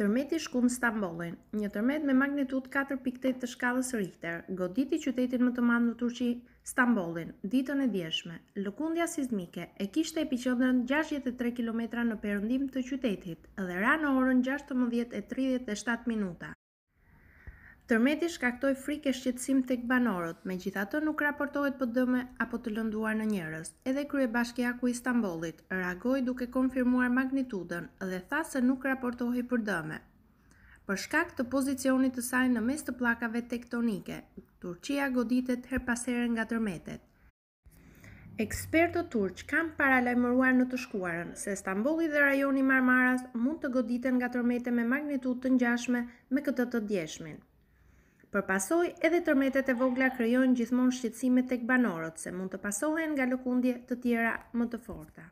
Tërmeti shkum Stambolin, një tërmet me magnitud 4.8 të shkallës Richter, goditi qytetin më të madh në Turqi, Stambolin, ditën e djeshme. Lëkundja sizmike e kishte epiqendrën 63 km në perëndim të qytetit dhe ra në orën 16:37 minuta. Tërmeti shkaktoj frik e shqetsim të këbanorët, me gjitha të nuk raportohet për dëme apo të lënduar në njërës. Edhe krye bashkja ku Istanbulit, ragoj duke konfirmuar magnitudën dhe tha se nuk raportohi për dëme. Për shkak të pozicionit të sajnë në mes të plakave tektonike, Turqia goditet her pasere nga tërmetet. Ekspertët turq kam paralajmëruar në të shkuarën se Stambolli dhe rajoni Marmaras mund të goditen nga tërmete me magnitud të njashme me këtë të djeshmin. Për pasoj, edhe tërmetet e vogla kryojnë gjithmon shqetsimet e këbanorot, se mund të pasohen nga lëkundje të tjera më të forta.